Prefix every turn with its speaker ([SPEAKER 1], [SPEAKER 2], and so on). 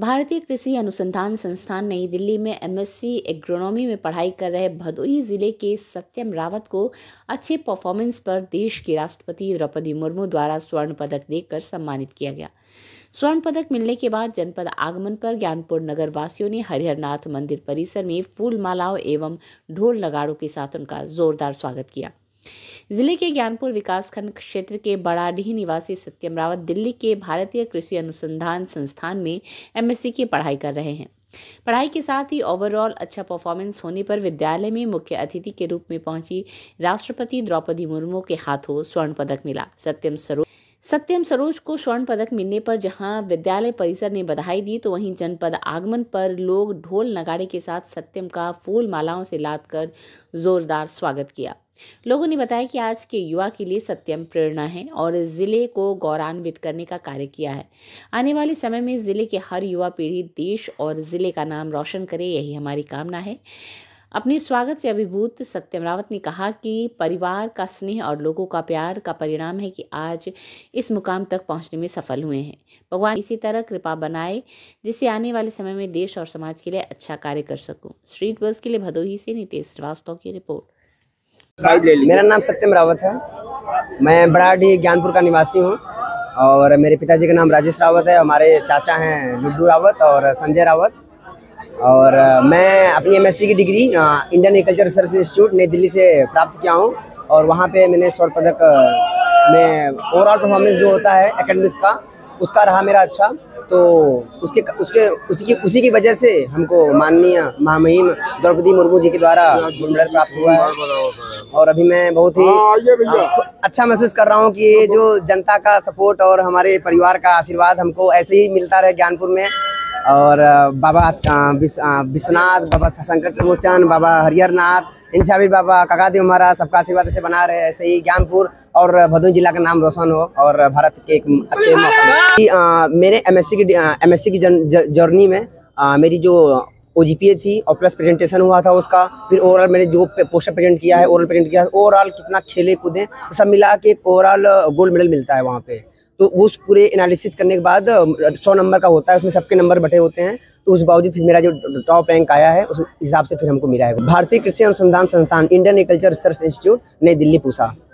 [SPEAKER 1] भारतीय कृषि अनुसंधान संस्थान नई दिल्ली में एमएससी एग्रोनॉमी में पढ़ाई कर रहे भदोही जिले के सत्यम रावत को अच्छे परफॉर्मेंस पर देश के राष्ट्रपति द्रौपदी मुर्मू द्वारा स्वर्ण पदक देकर सम्मानित किया गया स्वर्ण पदक मिलने के बाद जनपद आगमन पर ज्ञानपुर नगर वासियों ने हरिहरनाथ मंदिर परिसर में फूल मालाओं एवं ढोल नगाड़ों के साथ उनका जोरदार स्वागत किया जिले के ज्ञानपुर विकासखंड क्षेत्र के बड़ाडीह निवासी सत्यम रावत दिल्ली के भारतीय कृषि अनुसंधान संस्थान में एमएससी की पढ़ाई कर रहे हैं पढ़ाई के साथ ही ओवरऑल अच्छा परफॉर्मेंस होने पर विद्यालय में मुख्य अतिथि के रूप में पहुंची राष्ट्रपति द्रौपदी मुर्मू के हाथों स्वर्ण पदक मिला सत्यम स्वरूप सत्यम सरोज को स्वर्ण पदक मिलने पर जहां विद्यालय परिसर ने बधाई दी तो वहीं जनपद आगमन पर लोग ढोल नगाड़े के साथ सत्यम का फूल मालाओं से लाद कर जोरदार स्वागत किया लोगों ने बताया कि आज के युवा के लिए सत्यम प्रेरणा है और ज़िले को गौरवान्वित करने का कार्य किया है आने वाले समय में ज़िले के हर युवा पीढ़ी देश और ज़िले का नाम रोशन करे यही हमारी कामना है अपने स्वागत से अभिभूत सत्यम रावत ने कहा कि परिवार का स्नेह और लोगों का प्यार का परिणाम है कि आज इस मुकाम तक पहुंचने में सफल हुए हैं भगवान इसी तरह कृपा बनाए जिससे आने वाले समय में देश और समाज के लिए अच्छा कार्य कर सकूं स्ट्रीट बस के लिए भदोही से नितेश श्रीवास्तव की रिपोर्ट मेरा नाम सत्यम रावत है
[SPEAKER 2] मैं बराडी ज्ञानपुर का निवासी हूँ और मेरे पिताजी का नाम राजेश रावत है हमारे चाचा हैं लुड्डू रावत और संजय रावत और मैं अपनी एम की degree Indian Agriculture Research Institute नई दिल्ली से प्राप्त किया हूँ और वहाँ पे मैंने स्वर्ण पदक में ओवरऑल परफॉर्मेंस जो होता है एकेडमिक्स का उसका रहा मेरा अच्छा तो उसके उसके उसी की उसी की वजह से हमको माननीय महामहिम द्रौपदी मुर्मू जी के द्वारा मंडल प्राप्त हुआ है और अभी मैं बहुत ही हाँ, अच्छा महसूस कर रहा हूँ कि जो जनता का सपोर्ट और हमारे परिवार का आशीर्वाद हमको ऐसे ही मिलता रहे ज्ञानपुर में और बाबा विश्वनाथ बाबा संकट मोचन बाबा हरिहरनाथ इन सभी बाबा काका देव महाराज सबका आशीर्वाद से बना रहे ऐसे ही ज्ञानपुर और भदोही जिला का नाम रोशन हो और भारत के एक अच्छे मौका मेरे एम की एम की जर्नी में आ, मेरी जो ओ थी और प्लस प्रेजेंटेशन हुआ था उसका फिर ओवरऑल मैंने जो पोस्टर प्रेजेंट किया है ओवरऑल प्रेजेंट किया है ओवरऑल कितना खेले कूदे सब मिला के एक ओवरऑल गोल्ड मेडल मिलता है वहाँ पे तो उस पूरे एनालिसिस करने के बाद सौ नंबर का होता है उसमें सबके नंबर बटे होते हैं तो उस बावजूद फिर मेरा जो टॉप रैंक आया है उस हिसाब से फिर हमको मिला है भारतीय कृषि अनुसंधान संस्थान इंडियन एग्रीकल्चर रिसर्च इंस्टीट्यूट नई दिल्ली पूसा